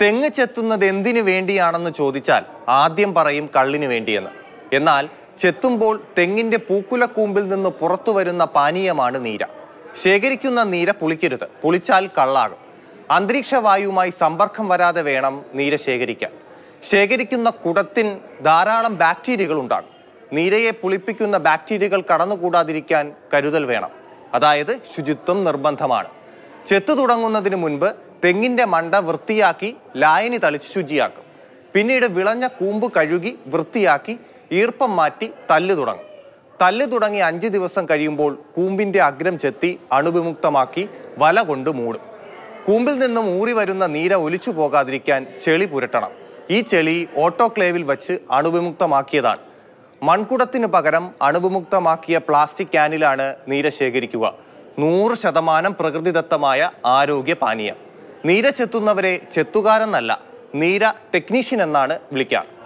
തെങ്ങ് ചെത്തുന്നത് എന്തിനു വേണ്ടിയാണെന്ന് ചോദിച്ചാൽ ആദ്യം പറയും കള്ളിനു വേണ്ടിയെന്ന് എന്നാൽ ചെത്തുമ്പോൾ തെങ്ങിൻ്റെ പൂക്കുലക്കൂമ്പിൽ നിന്ന് പുറത്തു വരുന്ന പാനീയമാണ് നീര ശേഖരിക്കുന്ന നീര പുളിക്കരുത് പുളിച്ചാൽ കള്ളാകും അന്തരീക്ഷ വായുവുമായി സമ്പർക്കം വരാതെ വേണം നീര ശേഖരിക്കാൻ ശേഖരിക്കുന്ന കുടത്തിൻ ധാരാളം ബാക്ടീരിയകൾ ഉണ്ടാകും നീരയെ പുളിപ്പിക്കുന്ന ബാക്ടീരിയകൾ കടന്നുകൂടാതിരിക്കാൻ കരുതൽ വേണം അതായത് ശുചിത്വം നിർബന്ധമാണ് ചെത്തു തുടങ്ങുന്നതിന് മുൻപ് തെങ്ങിൻ്റെ മണ്ട വൃത്തിയാക്കി ലായനി തളിച്ച് ശുചിയാക്കും പിന്നീട് വിളഞ്ഞ കൂമ്പ് കഴുകി വൃത്തിയാക്കി ഈർപ്പം മാറ്റി തല്ല് തുടങ്ങും തല്ല് തുടങ്ങി അഞ്ച് ദിവസം കഴിയുമ്പോൾ കൂമ്പിൻ്റെ അഗ്രം ചെത്തി അണുവിമുക്തമാക്കി വല കൊണ്ട് മൂടും കൂമ്പിൽ നിന്നും ഊറി വരുന്ന നീര ഒലിച്ചു പോകാതിരിക്കാൻ ചെളി പുരട്ടണം ഈ ചെളി ഓട്ടോക്ലേവിൽ വച്ച് അണുവിമുക്തമാക്കിയതാണ് മൺകുടത്തിന് പകരം അണുവിമുക്തമാക്കിയ പ്ലാസ്റ്റിക് ക്യാനിലാണ് നീര ശേഖരിക്കുക നൂറ് ശതമാനം പ്രകൃതിദത്തമായ ആരോഗ്യ പാനീയം നീര ചെത്തുന്നവരെ ചെത്തുകാരെന്നല്ല നീര ടെക്നീഷ്യൻ എന്നാണ് വിളിക്കുക